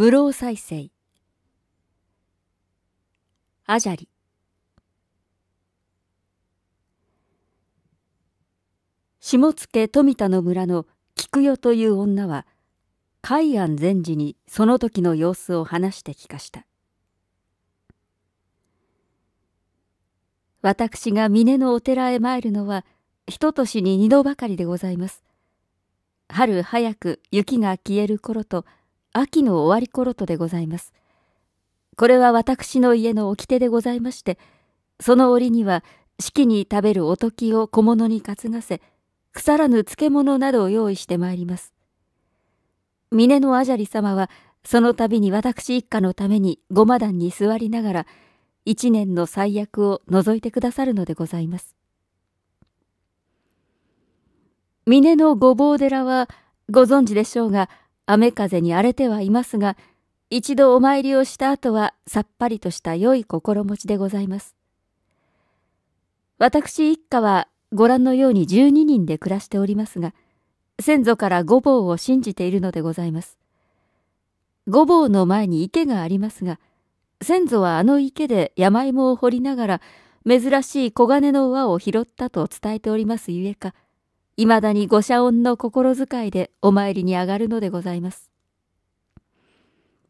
無老再生アジャリ下野富田の村の菊代という女は海安禅師にその時の様子を話して聞かした私が峰のお寺へ参るのは一年に二度ばかりでございます春早く雪が消える頃と秋の終わり頃とでございます。これは私の家の掟でございまして、その折には四季に食べるおときを小物に担がせ、腐らぬ漬物などを用意してまいります。峰のあじゃり様は、その度に私一家のためにごま壇に座りながら、一年の最悪を除いてくださるのでございます。峰のごぼう寺は、ご存知でしょうが、雨風に荒れてはいますが、一度お参りをした後はさっぱりとした良い心持ちでございます。私一家はご覧のように12人で暮らしておりますが、先祖から御坊を信じているのでございます。御坊の前に池がありますが、先祖はあの池で山芋を掘りながら、珍しい黄金の輪を拾ったと伝えておりますゆえか、いまだにご社恩の心遣いでお参りに上がるのでございます。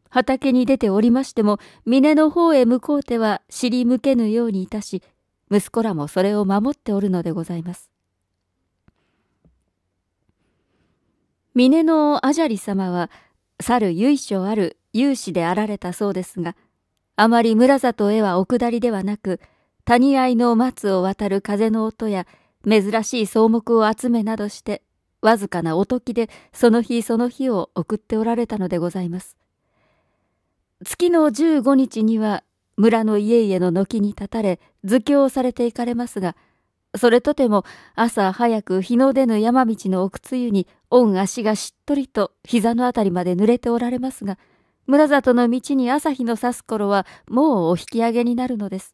畑に出ておりましても、峰の方へ向こう手は尻向けぬようにいたし、息子らもそれを守っておるのでございます。峰のアジャリ様は、猿由緒ある有志であられたそうですが、あまり村里へはお下りではなく、谷合の松を渡る風の音や珍しい草木を集めなどして、わずかなおときでその日その日を送っておられたのでございます。月の15日には村の家々の軒に立たれ、図をされていかれますが、それとても朝早く日の出ぬ山道の奥つゆに御足がしっとりと膝のあたりまで濡れておられますが、村里の道に朝日の差す頃はもうお引き上げになるのです。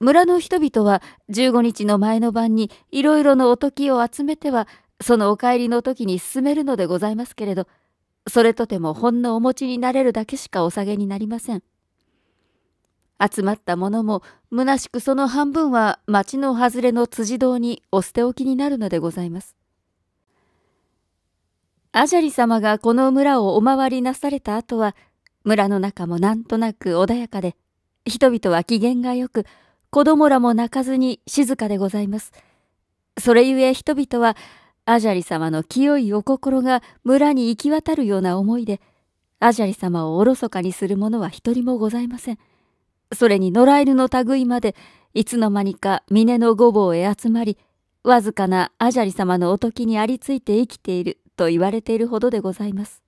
村の人々は15日の前の晩にいろいろのおときを集めてはそのお帰りの時に進めるのでございますけれどそれとてもほんのお持ちになれるだけしかお下げになりません集まったものもむなしくその半分は町の外れの辻堂にお捨て置きになるのでございますアジャリ様がこの村をお回りなされた後は村の中もなんとなく穏やかで人々は機嫌がよく子供らも泣かずに静かでございます。それゆえ人々は、アジャリ様の清いお心が村に行き渡るような思いで、アジャリ様をおろそかにする者は一人もございません。それに野良犬の類まで、いつの間にか峰の御坊へ集まり、わずかなアジャリ様のおときにありついて生きていると言われているほどでございます。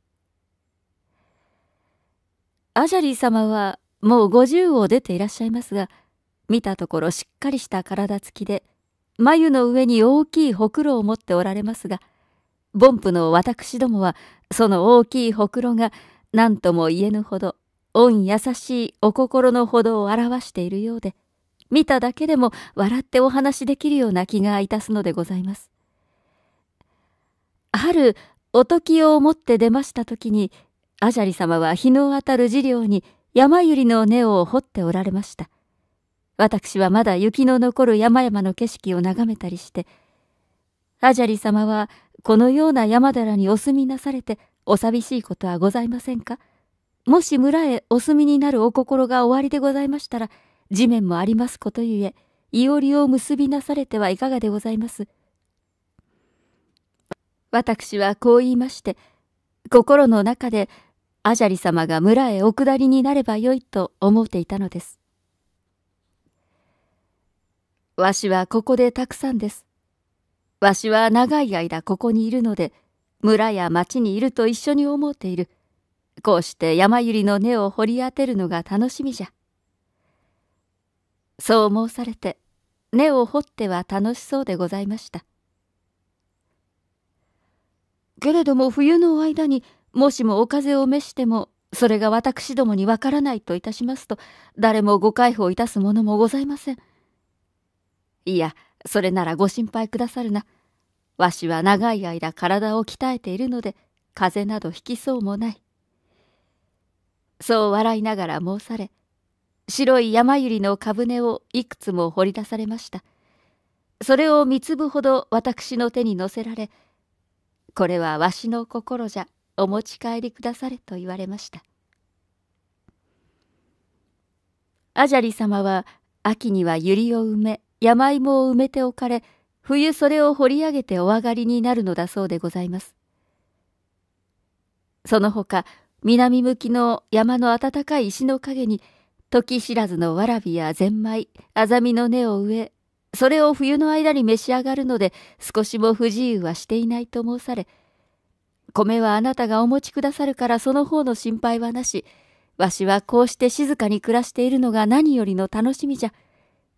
アジャリ様はもう五十を出ていらっしゃいますが、見たところしっかりした体つきで、眉の上に大きいほくろを持っておられますが、凡夫の私どもは、その大きいほくろが、何とも言えぬほど、恩優しいお心のほどを表しているようで、見ただけでも笑ってお話しできるような気がいたすのでございます。春、おときを持って出ました時に、阿ジャ様は日の当たる寺領に山百合の根を掘っておられました。私はまだ雪の残る山々の景色を眺めたりして、アジャリ様はこのような山寺にお住みなされてお寂しいことはございませんかもし村へお住みになるお心がおありでございましたら、地面もありますことゆえ、いおりを結びなされてはいかがでございます。私はこう言いまして、心の中で、アジャリ様が村へお下りになればよいと思うていたのです。わしはここでたくさんです。わしは長い間ここにいるので、村や町にいると一緒に思うている。こうして山百合の根を掘り当てるのが楽しみじゃ。そう申されて、根を掘っては楽しそうでございました。けれども冬の間にもしもお風を召してもそれが私どもにわからないといたしますと誰もご解放いたすものもございません。いや、それならご心配くださるな。わしは長い間体を鍛えているので、風邪などひきそうもない。そう笑いながら申され、白い山百合の株根をいくつも掘り出されました。それを三粒ほど私の手に乗せられ、これはわしの心じゃ、お持ち帰りくだされと言われました。アジャリ様は秋には百合を埋め山芋を埋めておかれ、冬それを掘り上げてお上がりになるのだそうでございます。その他、南向きの山の暖かい石の陰に、時知らずのわらびやゼンマイ、アザミの根を植え、それを冬の間に召し上がるので、少しも不自由はしていないと申され、米はあなたがお持ちくださるからその方の心配はなし、わしはこうして静かに暮らしているのが何よりの楽しみじゃ。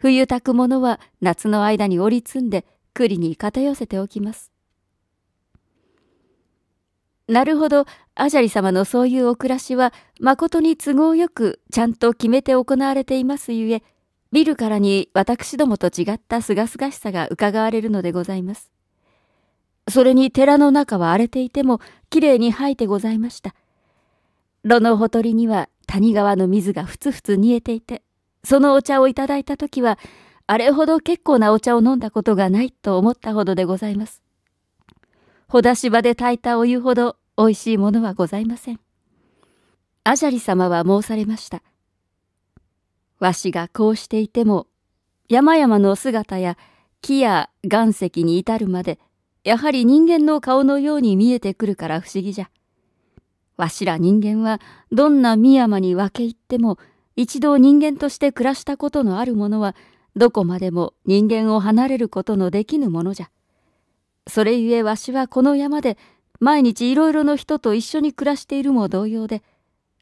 冬炊くものは夏の間に折り積んで栗に偏せておきます。なるほど、アジャリ様のそういうお暮らしは、まことに都合よくちゃんと決めて行われていますゆえ、見るからに私どもと違ったすがすがしさが伺われるのでございます。それに寺の中は荒れていても、きれいに生えてございました。炉のほとりには谷川の水がふつふつ煮えていて、そのお茶をいただいたときは、あれほど結構なお茶を飲んだことがないと思ったほどでございます。ほだし場で炊いたお湯ほど美味しいものはございません。アジャリ様は申されました。わしがこうしていても、山々の姿や木や岩石に至るまで、やはり人間の顔のように見えてくるから不思議じゃ。わしら人間はどんな深山に分け入っても一度人間として暮らしたことのあるものは、どこまでも人間を離れることのできぬものじゃ。それゆえわしはこの山で、毎日いろいろの人と一緒に暮らしているも同様で、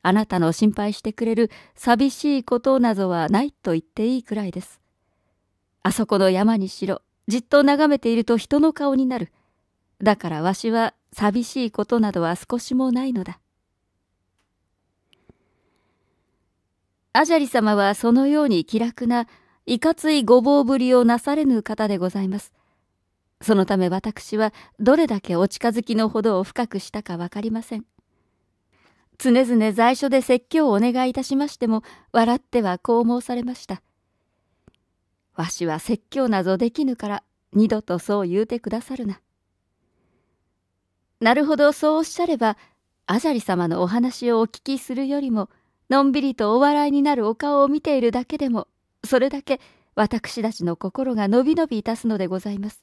あなたの心配してくれる寂しいことなどはないと言っていいくらいです。あそこの山にしろ、じっと眺めていると人の顔になる。だからわしは寂しいことなどは少しもないのだ。アジャリ様はそのように気楽な、いかついごぼうぶりをなされぬ方でございます。そのため私はどれだけお近づきのほどを深くしたか分かりません。常々在所で説教をお願いいたしましても、笑ってはこう申されました。わしは説教なぞできぬから、二度とそう言うてくださるな。なるほどそうおっしゃれば、アジャリ様のお話をお聞きするよりも、のんびりとお笑いになるお顔を見ているだけでも、それだけ私たちの心がのびのびいたすのでございます。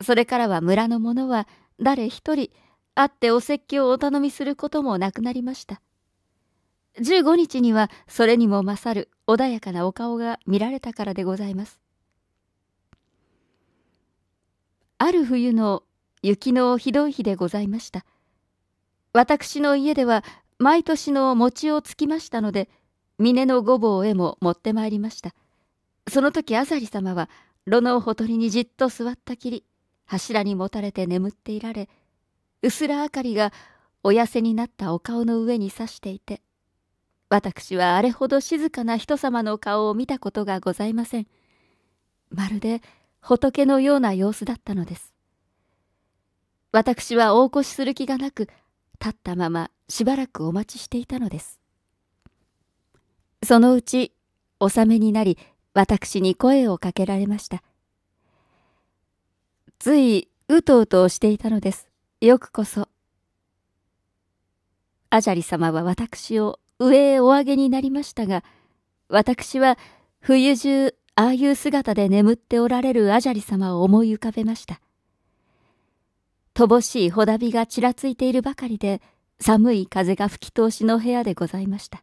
それからは村の者は誰一人会ってお説教をお頼みすることもなくなりました。15日にはそれにも勝る穏やかなお顔が見られたからでございます。ある冬の雪のひどい日でございました。私の家では毎年の餅をつきましたので峰の御坊へも持ってまいりましたその時あざり様は炉のほとりにじっと座ったきり柱にもたれて眠っていられうすら明かりがお痩せになったお顔の上にさしていて私はあれほど静かな人様の顔を見たことがございませんまるで仏のような様子だったのです私は大越しする気がなく立ったまましばらくお待ちしていたのです。そのうち、納めになり、私に声をかけられました。つい、うとうとしていたのです。よくこそ。アジャリ様は私を上へお上げになりましたが、私は冬中、ああいう姿で眠っておられるアジャリ様を思い浮かべました。乏しいほだびがちらついているばかりで、寒い風が吹き通しの部屋でございました。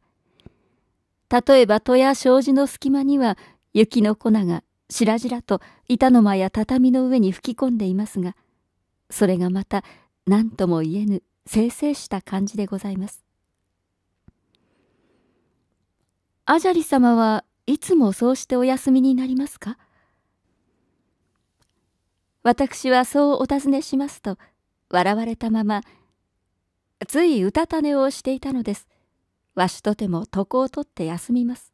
例えば戸や障子の隙間には雪の粉がしらじらと板の間や畳の上に吹き込んでいますが、それがまた何とも言えぬ清々した感じでございます。アジャリ様はいつもそうしてお休みになりますか私はそうお尋ねしますと、笑われたまま、ついうたた寝をしていたのです。わしとても床を取って休みます。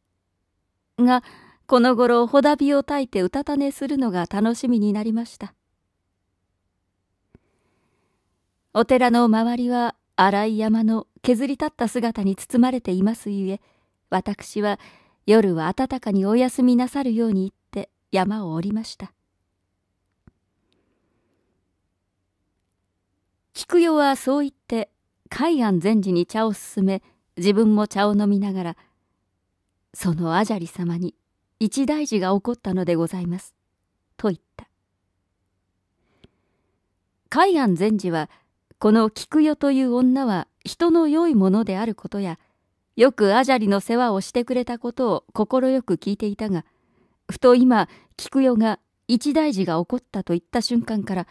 が、この頃、ほだびをたいてうたた寝するのが楽しみになりました。お寺の周りは荒い山の削り立った姿に包まれていますゆえ、私は夜は暖かにお休みなさるように言って山を降りました。菊代はそう言って海安禅師に茶を勧め自分も茶を飲みながらそのアジャリ様に一大事が起こったのでございます」と言った海安禅師はこの菊代という女は人の良いものであることやよくアジャリの世話をしてくれたことを快く聞いていたがふと今菊代が一大事が起こったと言った瞬間から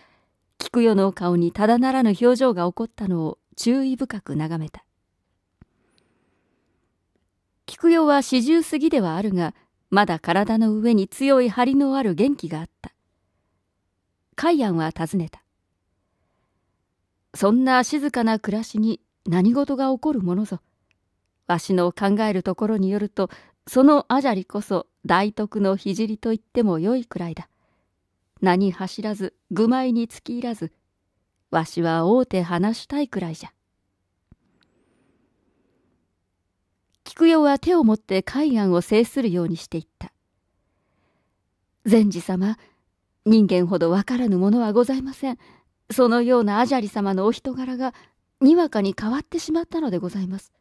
菊代の顔にただならぬ表情が起こったのを注意深く眺めた菊代は四十過ぎではあるがまだ体の上に強い張りのある元気があった海安は尋ねたそんな静かな暮らしに何事が起こるものぞわしの考えるところによるとそのあじゃりこそ大徳の聖と言ってもよいくらいだ何走らず愚昧に突き入らずわしは会うて話したいくらいじゃ。菊代は手を持って海岸を制するようにしていった。善治様、人間ほどわからぬものはございません。そのようなアジャリ様のお人柄が、にわかに変わってしまったのでございます。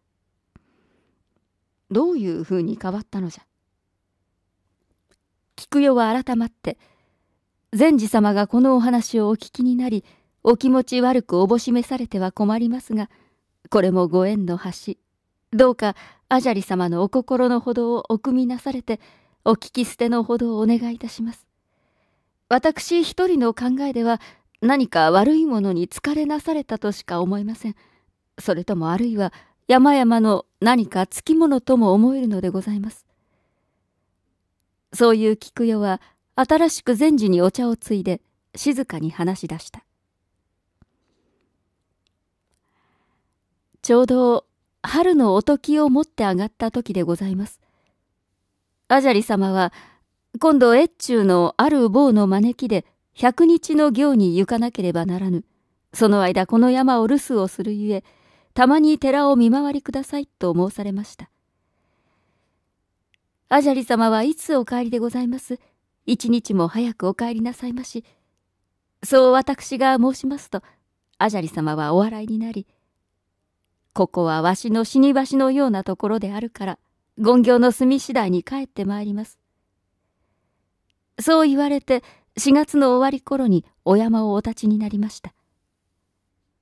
どういうふうに変わったのじゃ。菊代は改まって、善治様がこのお話をお聞きになり、お気持ち悪くおぼしめされては困りますが、これもご縁の橋。どうか、アジャリ様のお心のほどをお汲みなされて、お聞き捨てのほどをお願いいたします。私一人の考えでは、何か悪いものに疲れなされたとしか思えません。それともあるいは、山々の何かつきものとも思えるのでございます。そういう菊代は、新しく善児にお茶をついで、静かに話し出した。ちょうど春のおときを持って上がった時でございます。アジャリ様は、今度越中のある坊の招きで、百日の行に行かなければならぬ。その間この山を留守をするゆえ、たまに寺を見回りくださいと申されました。アジャリ様はいつお帰りでございます一日も早くお帰りなさいまし。そう私が申しますと、アジャリ様はお笑いになり、ここはわしの死に場所のようなところであるから、権行の住み次第に帰ってまいります。そう言われて、4月の終わり頃にお山をお立ちになりました。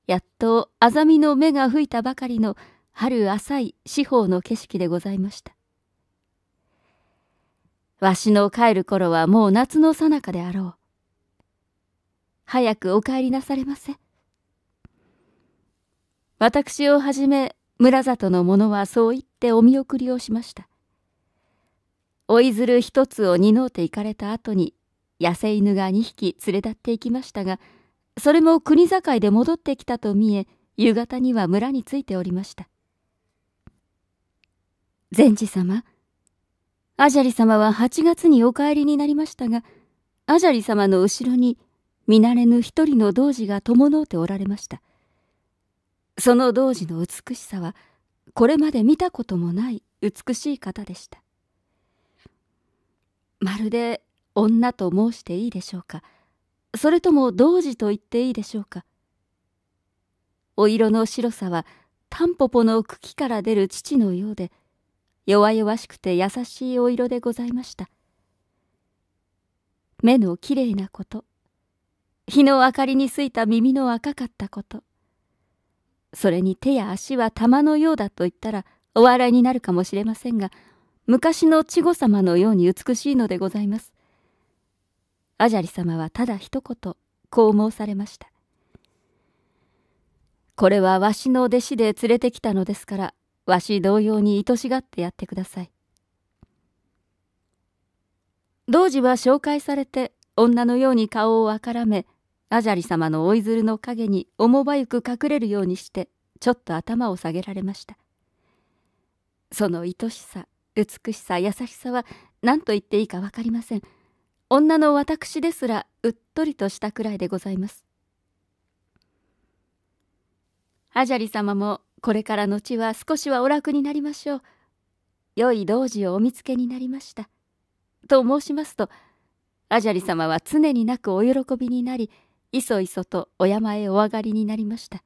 やっと、あざみの目が吹いたばかりの春浅い四方の景色でございました。わしの帰る頃はもう夏のさなかであろう。早くお帰りなされませ。私をはじめ村里の者はそう言ってお見送りをしました。追いずる一つをのうて行かれた後に、野生犬が二匹連れ立っていきましたが、それも国境で戻ってきたと見え、夕方には村に着いておりました。善治様、アジャリ様は八月にお帰りになりましたが、アジャリ様の後ろに見慣れぬ一人の童子が伴うておられました。その童子の美しさはこれまで見たこともない美しい方でしたまるで女と申していいでしょうかそれとも童子と言っていいでしょうかお色の白さはタンポポの茎から出る父のようで弱々しくて優しいお色でございました目のきれいなこと日の明かりについた耳の赤かったことそれに手や足は玉のようだと言ったらお笑いになるかもしれませんが、昔の稚児様のように美しいのでございます。アジャリ様はただ一言、こう申されました。これはわしの弟子で連れてきたのですから、わし同様に愛しがってやってください。同時は紹介されて、女のように顔をあからめ、アジャリ様の追いるの陰に重ばゆく隠れるようにしてちょっと頭を下げられましたその愛しさ美しさ優しさは何と言っていいか分かりません女の私ですらうっとりとしたくらいでございますアジャリ様もこれからのちは少しはお楽になりましょう良い童子をお見つけになりましたと申しますとアジャリ様は常になくお喜びになりいそいそとお山へお上がりになりました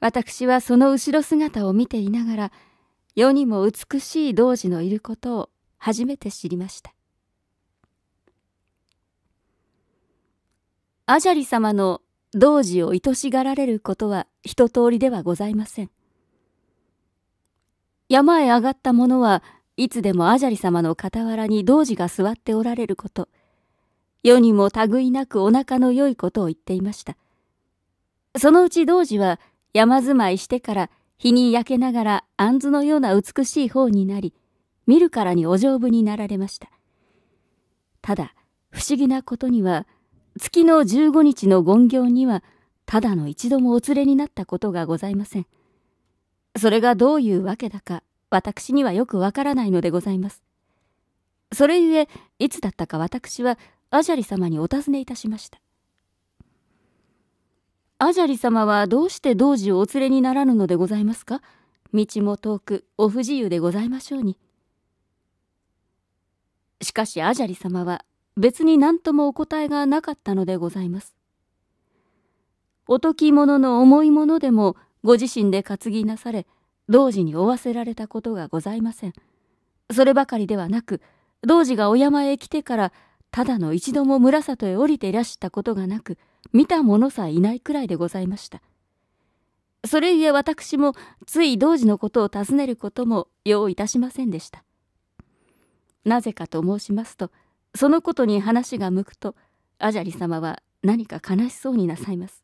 私はその後ろ姿を見ていながら世にも美しい童子のいることを初めて知りましたアジャリ様の童子を愛しがられることは一通りではございません山へ上がった者はいつでもアジャリ様の傍らに童子が座っておられること世にも類なくお腹の良いことを言っていました。そのうち童子は山住まいしてから日に焼けながら杏のような美しい方になり、見るからにお丈夫になられました。ただ、不思議なことには、月の15日の権行には、ただの一度もお連れになったことがございません。それがどういうわけだか、私にはよくわからないのでございます。それゆえ、いつだったか私はアジャリ様にお尋ねいたしましたアジャリ様はどうして童子をお連れにならぬのでございますか道も遠くお不自由でございましょうにしかしアジャリ様は別に何ともお答えがなかったのでございますおとき者の重いものでもご自身で担ぎなされ童子に負わせられたことがございませんそればかりではなく童子がお山へ来てからただの一度も村里へ降りていらしたことがなく、見た者さえいないくらいでございました。それゆえ私もつい同時のことを尋ねることも用いたしませんでした。なぜかと申しますと、そのことに話が向くと、アジャリ様は何か悲しそうになさいます。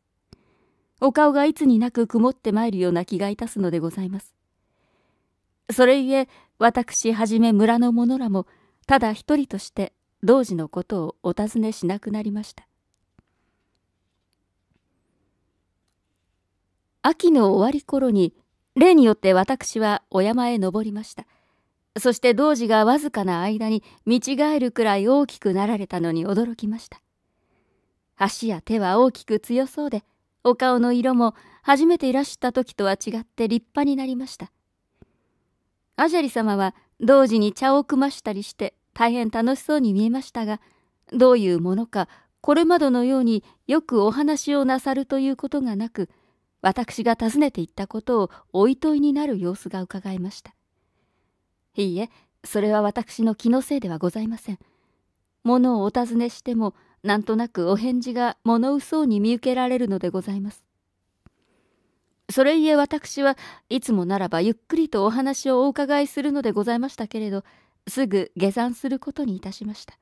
お顔がいつになく曇ってまいるような気がいたすのでございます。それゆえ、私はじめ村の者らも、ただ一人として童子のことをお尋ねしなくなりました秋の終わり頃に例によって私はお山へ登りましたそして童子がわずかな間に見違えるくらい大きくなられたのに驚きました足や手は大きく強そうでお顔の色も初めていらした時とは違って立派になりましたアジャリ様は童子に茶をくましたりして大変楽しそうに見えましたがどういうものかこれまでのようによくお話をなさるということがなく私が訪ねていったことをお糸いになる様子がうかがえましたいいえそれは私の気のせいではございませんものをお尋ねしてもなんとなくお返事が物うそうに見受けられるのでございますそれいえ私はいつもならばゆっくりとお話をお伺いするのでございましたけれどすぐ下山することにいたしました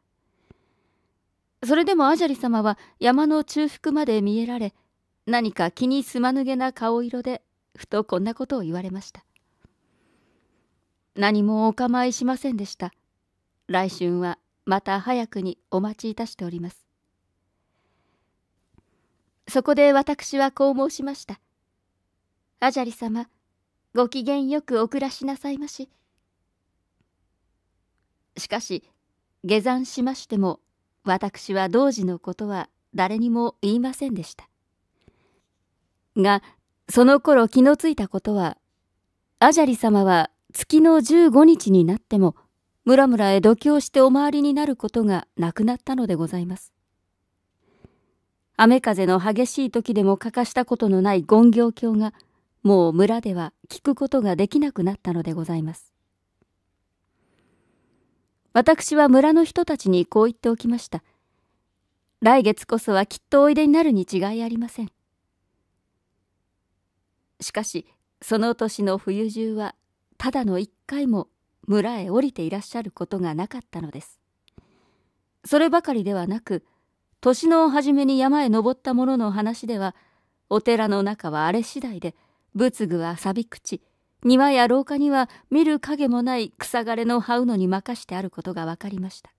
それでもアジャリ様は山の中腹まで見えられ何か気にすまぬげな顔色でふとこんなことを言われました何もお構いしませんでした来春はまた早くにお待ちいたしておりますそこで私はこう申しましたアジャリ様ご機嫌よくお暮らしなさいまし。しかし下山しましても私は同時のことは誰にも言いませんでしたがその頃気のついたことはアジャリ様は月の15日になっても村々へ度胸してお回りになることがなくなったのでございます雨風の激しい時でも欠かしたことのない権行卿がもう村では聞くことができなくなったのでございます私は村の人たちにこう言っておきました。来月こそはきっとおいでになるに違いありません。しかし、その年の冬中は、ただの一回も村へ降りていらっしゃることがなかったのです。そればかりではなく、年の初めに山へ登った者の話では、お寺の中は荒れ次第で、仏具は錆び口、庭や廊下には見る影もない草枯れの這うのに任してあることが分かりました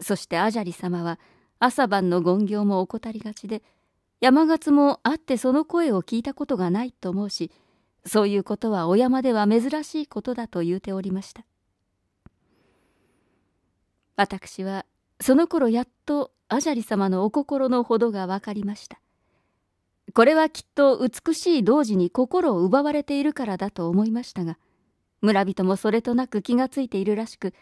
そしてアジャリ様は朝晩の権行も怠りがちで山勝も会ってその声を聞いたことがないと思うしそういうことはお山では珍しいことだと言うておりました私はその頃やっとアジャリ様のお心のほどが分かりましたこれはきっと美しい童子に心を奪われているからだと思いましたが村人もそれとなく気がついているらしく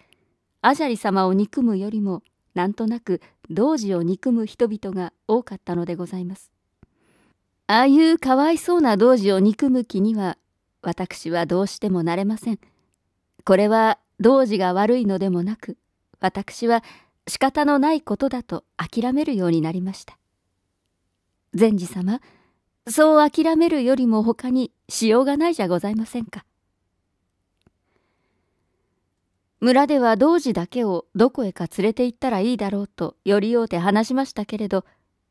アジャリ様を憎むよりもなんとなく童子を憎む人々が多かったのでございます。ああいうかわいそうな童子を憎む気には私はどうしてもなれません。これは童子が悪いのでもなく私は仕方のないことだと諦めるようになりました。善治様そう諦めるよりも他にしようがないじゃございませんか。村では童子だけをどこへか連れて行ったらいいだろうとよりようて話しましたけれど、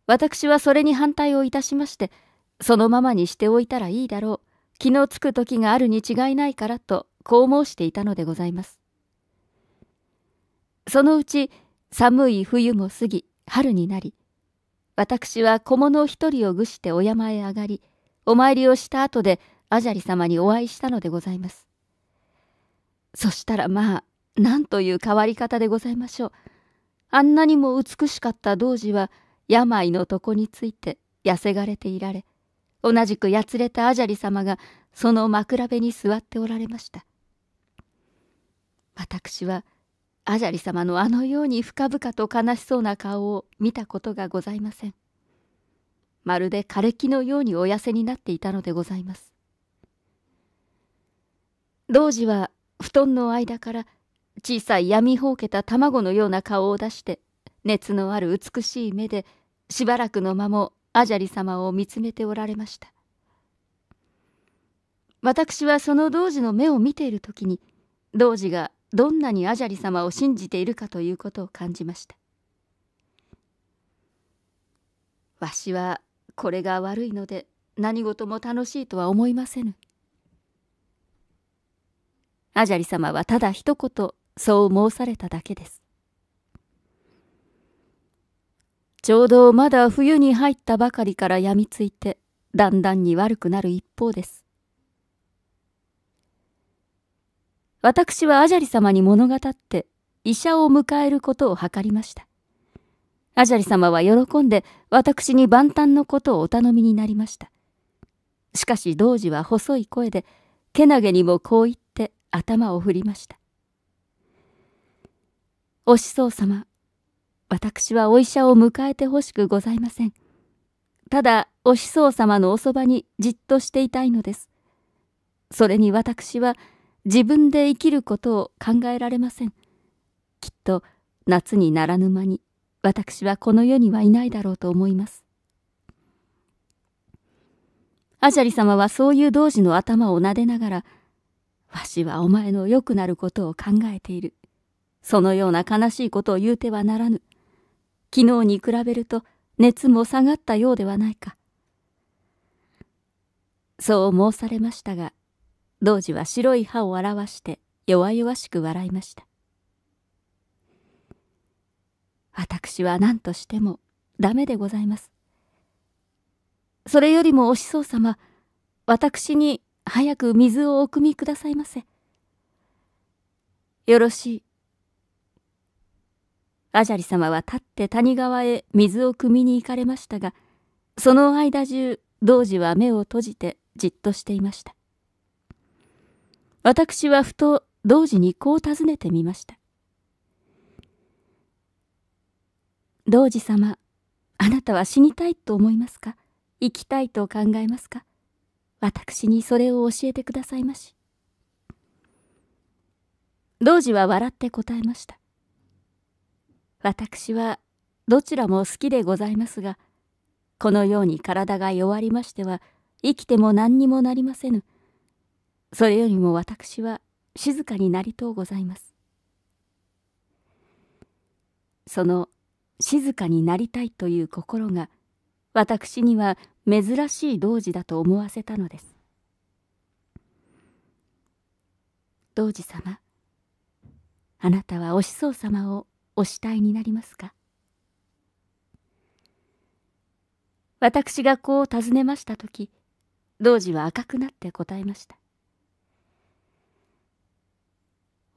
私はそれに反対をいたしまして、そのままにしておいたらいいだろう、気のつく時があるに違いないからと、こう申していたのでございます。そのうち、寒い冬も過ぎ、春になり、私は小物一人を愚してお山へ上がり、お参りをした後でアジャリ様にお会いしたのでございます。そしたらまあ、なんという変わり方でございましょう。あんなにも美しかった童子は、病の床について痩せがれていられ、同じくやつれたアジャリ様がその枕辺に座っておられました。私は、アジャリ様のあのように深々と悲しそうな顔を見たことがございません。まるで枯れ木のようにお痩せになっていたのでございます。童子は布団の間から小さい闇ほうけた卵のような顔を出して熱のある美しい目でしばらくの間もアジャリ様を見つめておられました。私はその童子の目を見ている時に童子がどんなにアジャリ様を信じているかということを感じましたわしはこれが悪いので何事も楽しいとは思いませぬアジャリ様はただ一言そう申されただけですちょうどまだ冬に入ったばかりから病みついてだんだんに悪くなる一方です私はアジャリ様に物語って医者を迎えることを図りました。アジャリ様は喜んで私に万端のことをお頼みになりました。しかし童子は細い声で、けなげにもこう言って頭を振りました。お師匠様、私はお医者を迎えてほしくございません。ただ、お師匠様のおそばにじっとしていたいのです。それに私は、自分で生きることを考えられません。きっと夏にならぬ間に私はこの世にはいないだろうと思います。アジャリ様はそういう童子の頭をなでながら、わしはお前の良くなることを考えている。そのような悲しいことを言うてはならぬ。昨日に比べると熱も下がったようではないか。そう申されましたが、童子は白い歯を表して弱々しく笑いました。私は何としてもダメでございます。それよりもお師匠様、私に早く水をお汲みくださいませ。よろしい。アジャリ様は立って谷川へ水を汲みに行かれましたが、その間中、童子は目を閉じてじっとしていました。私はふと同時にこう尋ねてみました。同時様、あなたは死にたいと思いますか生きたいと考えますか私にそれを教えてくださいまし。同時は笑って答えました。私はどちらも好きでございますが、このように体が弱りましては、生きても何にもなりませぬ。それよりも私は静かになりとうございます。その静かになりたいという心が私には珍しい童子だと思わせたのです。童子様、あなたはお子匠様をお慕いになりますか私がこう尋ねました時、童子は赤くなって答えました。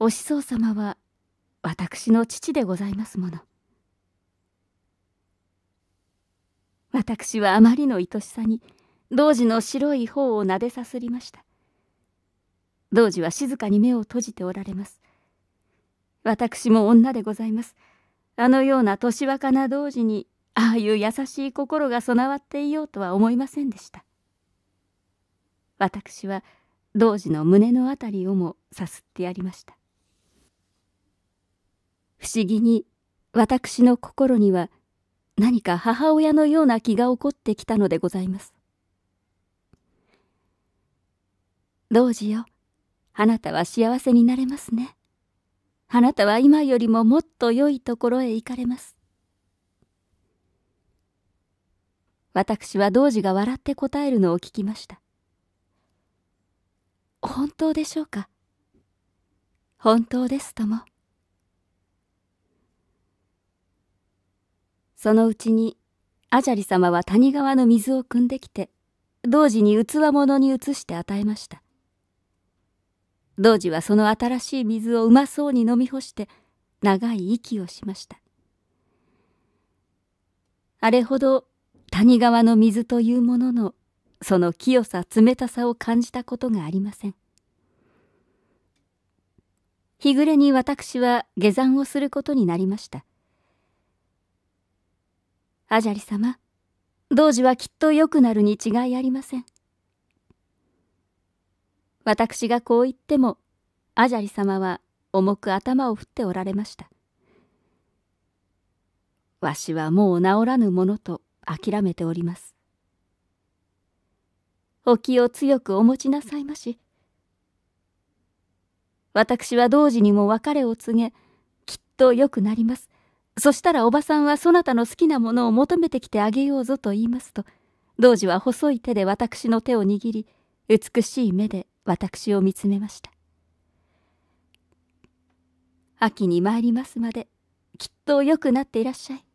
お師匠様は私の父でございますもの私はあまりの愛しさに童子の白い方を撫でさすりました童子は静かに目を閉じておられます私も女でございますあのような年若な童子にああいう優しい心が備わっていようとは思いませんでした私は童子の胸のあたりをもさすってやりました不思議に私の心には何か母親のような気が起こってきたのでございます。どうじよ。あなたは幸せになれますね。あなたは今よりももっと良いところへ行かれます。私は童子が笑って答えるのを聞きました。本当でしょうか本当ですとも。そのうちにアジャリ様は谷川の水を汲んできて同時に器物に移して与えました同時はその新しい水をうまそうに飲み干して長い息をしましたあれほど谷川の水というもののその清さ冷たさを感じたことがありません日暮れに私は下山をすることになりましたアジャリ様、童時はきっと良くなるに違いありません。私がこう言っても、アジャリ様は重く頭を振っておられました。わしはもう治らぬものと諦めております。お気を強くお持ちなさいまし。私は同時にも別れを告げ、きっと良くなります。そしたらおばさんはそなたの好きなものを求めてきてあげようぞと言いますと、同時は細い手で私の手を握り、美しい目で私を見つめました。秋に参りますまで、きっと良くなっていらっしゃい。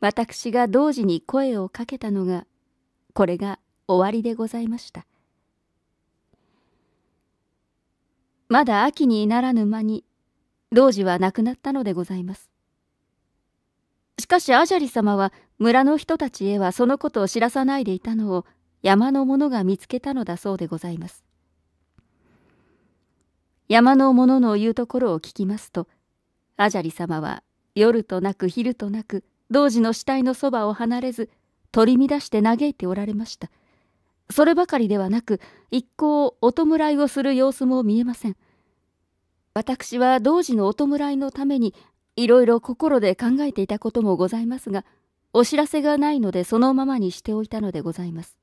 私が同時に声をかけたのが、これが終わりでございました。まだ秋にならぬ間に老子は亡くなったのでございます。しかしアジャリ様は村の人たちへはそのことを知らさないでいたのを山の者が見つけたのだそうでございます。山の者の言うところを聞きますと、アジャリ様は夜となく昼となく童子の死体のそばを離れず取り乱して嘆いておられました。そればかりではなく一向お弔いをする様子も見えません。私は同時のお弔いのためにいろいろ心で考えていたこともございますが、お知らせがないのでそのままにしておいたのでございます。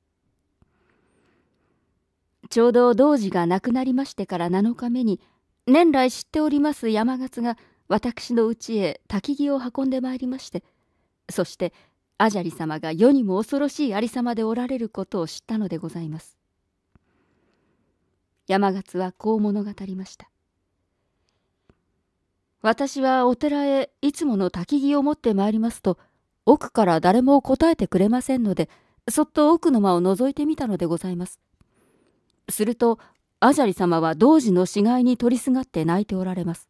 ちょうど童子が亡くなりましてから7日目に、年来知っております山勝が私の家へ焚き木を運んでまいりまして、そしてアジャリ様が世にも恐ろしいありさまでおられることを知ったのでございます。山勝はこう物語りました。私はお寺へいつもの焚き木を持ってまいりますと、奥から誰も答えてくれませんので、そっと奥の間を覗いてみたのでございます。すると、アジャリ様は童子の死骸に取りすがって泣いておられます。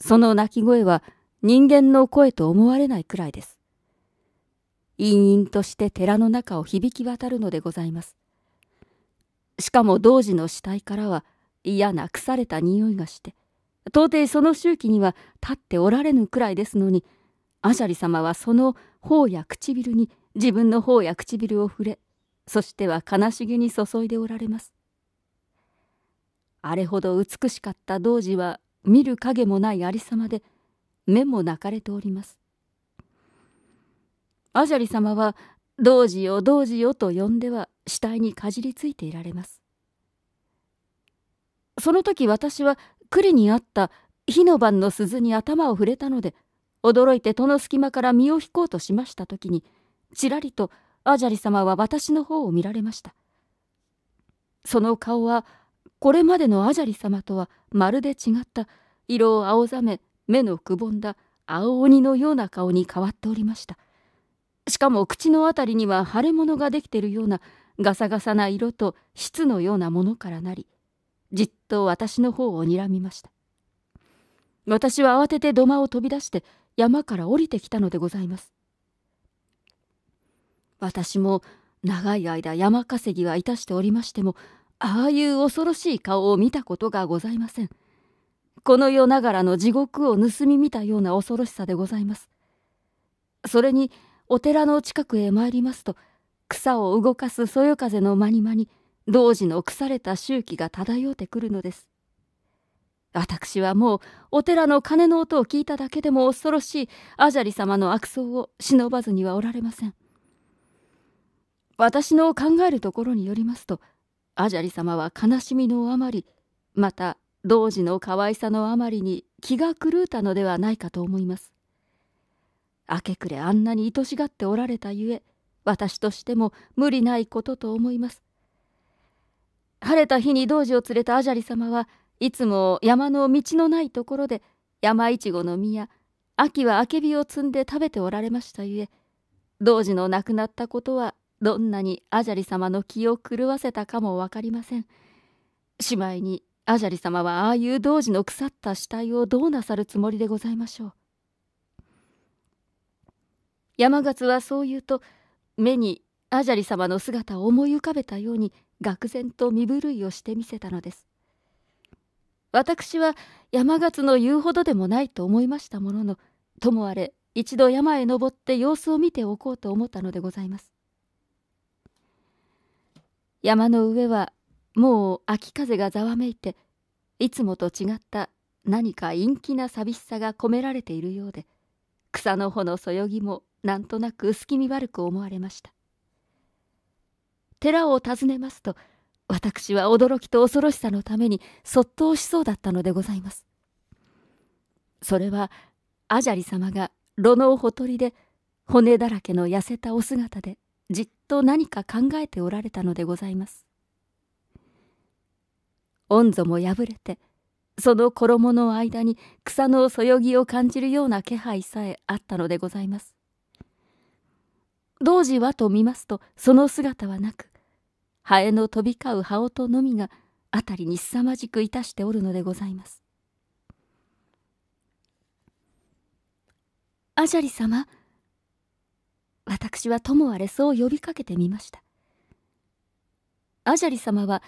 その泣き声は人間の声と思われないくらいです。陰々として寺の中を響き渡るのでございます。しかも童子の死体からは嫌な腐れた匂いがして、到底その周期には立っておられぬくらいですのに、アシャリ様はその頬や唇に自分の頬や唇を触れ、そしては悲しげに注いでおられます。あれほど美しかった童子は見る影もないありさまで、目も泣かれております。アシャリ様は、童子よ童子よと呼んでは死体にかじりついていられます。その時私は栗にあった火の晩の鈴に頭を触れたので驚いて戸の隙間から身を引こうとしました時にちらりとアジャリ様は私の方を見られましたその顔はこれまでのアジャリ様とはまるで違った色を青ざめ目のくぼんだ青鬼のような顔に変わっておりましたしかも口の辺りには腫れ物ができているようなガサガサな色と質のようなものからなりじっと私の方を睨みました私は慌てて土間を飛び出して山から降りてきたのでございます私も長い間山稼ぎはいたしておりましてもああいう恐ろしい顔を見たことがございませんこの世ながらの地獄を盗み見たような恐ろしさでございますそれにお寺の近くへ参りますと草を動かすそよ風のまにまに同時の腐れた周期が漂ってくるのです。私はもうお寺の鐘の音を聞いただけでも恐ろしいアジャリ様の悪相を忍ばずにはおられません。私の考えるところによりますとアジャリ様は悲しみのあまりまた同時の可愛さのあまりに気が狂うたのではないかと思います。明け暮れあんなに愛しがっておられたゆえ私としても無理ないことと思います。晴れた日に同時を連れたアジャリ様はいつも山の道のないところで山いちごの実や秋はあけびを摘んで食べておられましたゆえ童子の亡くなったことはどんなにアジャリ様の気を狂わせたかも分かりませんしまいにアジャリ様はああいう同時の腐った死体をどうなさるつもりでございましょう山勝はそう言うと目にアジャリ様の姿を思い浮かべたように愕然と身震いをしてみせたのです私は山勝の言うほどでもないと思いましたもののともあれ一度山へ登って様子を見ておこうと思ったのでございます山の上はもう秋風がざわめいていつもと違った何か陰気な寂しさが込められているようで草の穂のそよぎもなんとなく薄気味悪く思われました寺を訪ねますと、私は驚きと恐ろしさのためにそっと押しそうだったのでございます。それは、アジャリ様が炉のほとりで、骨だらけの痩せたお姿で、じっと何か考えておられたのでございます。温度も破れて、その衣の間に草のそよぎを感じるような気配さえあったのでございます。同時はと見ますとその姿はなくハエの飛び交う羽音のみが辺りに凄まじくいたしておるのでございます。アジャリ様私はともあれそう呼びかけてみましたアジャリ様は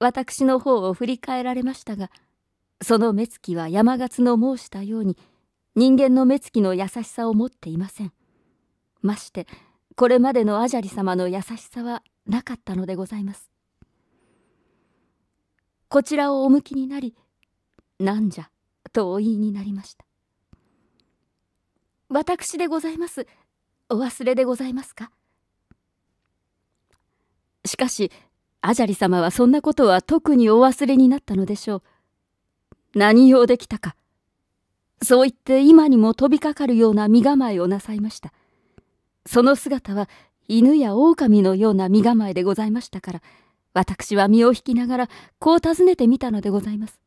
私の方を振り返られましたがその目つきは山勝の申したように人間の目つきの優しさを持っていませんましてこれまでのアジャリ様の優しさはなかったのでございますこちらをお向きになりなんじゃとお言いになりました私でございますお忘れでございますかしかしアジャリ様はそんなことは特にお忘れになったのでしょう何用できたかそう言って今にも飛びかかるような身構えをなさいましたその姿は犬や狼のような身構えでございましたから、私は身を引きながら、こう尋ねてみたのでございます。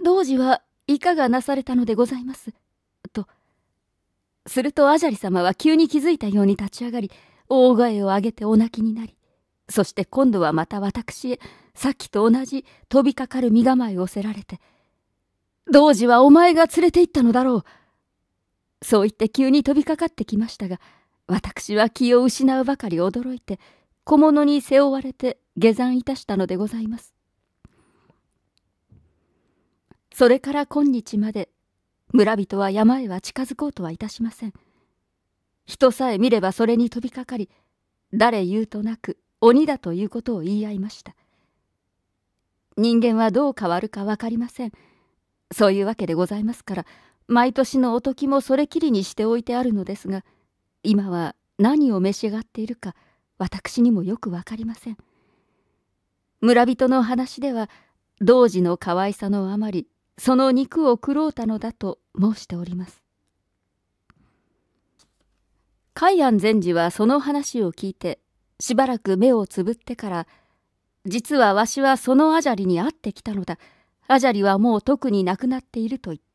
童子はいかがなされたのでございます。と。するとアジャリ様は急に気づいたように立ち上がり、大声を上げてお泣きになり、そして今度はまた私へ、さっきと同じ飛びかかる身構えをせられて、同時はお前が連れて行ったのだろう。そう言って急に飛びかかってきましたが、私は気を失うばかり驚いて、小物に背負われて下山いたしたのでございます。それから今日まで、村人は山へは近づこうとはいたしません。人さえ見ればそれに飛びかかり、誰言うとなく鬼だということを言い合いました。人間はどう変わるか分かりません。そういうわけでございますから、毎年のおときもそれきりにしておいてあるのですが今は何を召し上がっているか私にもよく分かりません村人の話では童子の可愛さのあまりその肉を食ろうたのだと申しております海安禅師はその話を聞いてしばらく目をつぶってから「実はわしはそのアジャリに会ってきたのだアジャリはもう特になくなっている」と言った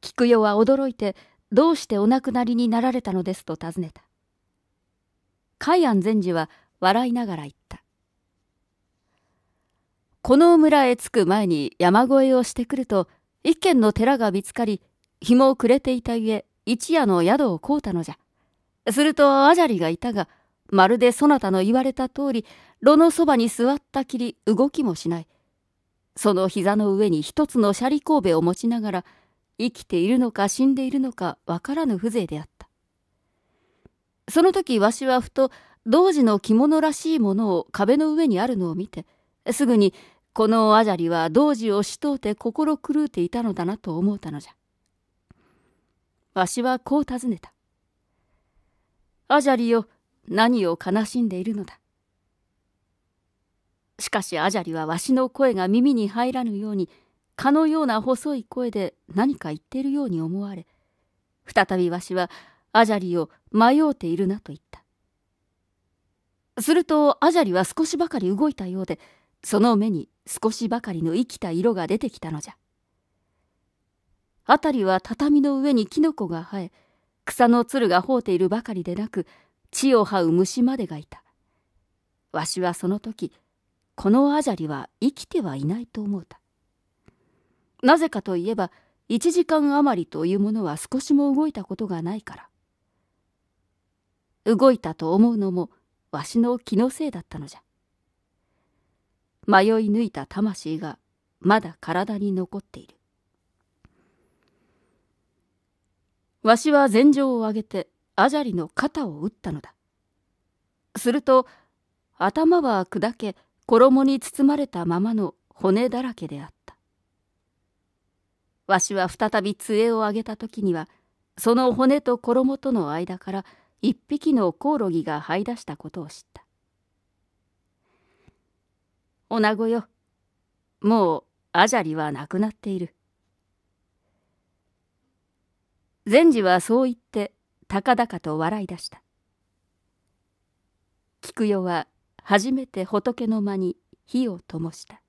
菊代は驚いて、どうしてお亡くなりになられたのですと尋ねた。海安禅師は笑いながら言った。この村へ着く前に山越えをしてくると、一軒の寺が見つかり、日も暮れていたゆえ、一夜の宿を買うたのじゃ。すると、アジャリがいたが、まるでそなたの言われた通り、炉のそばに座ったきり動きもしない。その膝の上に一つのシャリ神戸を持ちながら、生きているのか死んでいるのかわからぬ風情であった。その時わしはふと童子の着物らしいものを壁の上にあるのを見て、すぐにこのアジャリは童子をしとうて心狂うていたのだなと思うたのじゃ。わしはこう尋ねた。アジャリよ、何を悲しんでいるのだ。しかしアジャリはわしの声が耳に入らぬように蚊のような細い声で何か言っているように思われ再びわしはアジャリを迷うているなと言ったするとアジャリは少しばかり動いたようでその目に少しばかりの生きた色が出てきたのじゃ辺りは畳の上にキノコが生え草のつるが放っているばかりでなく地を這う虫までがいたわしはその時このアジャリは生きてはいないと思うたなぜかといえば1時間余りというものは少しも動いたことがないから動いたと思うのもわしの気のせいだったのじゃ迷い抜いた魂がまだ体に残っているわしは禅状を上げてアジャリの肩を打ったのだすると頭は砕け衣に包まれたままの骨だらけであったわしは再び杖を上げた時にはその骨と衣との間から一匹のコオロギが這い出したことを知った「女ごよもうアジャリはなくなっている」善児はそう言って高々と笑い出した菊代は初めて仏の間に火を灯した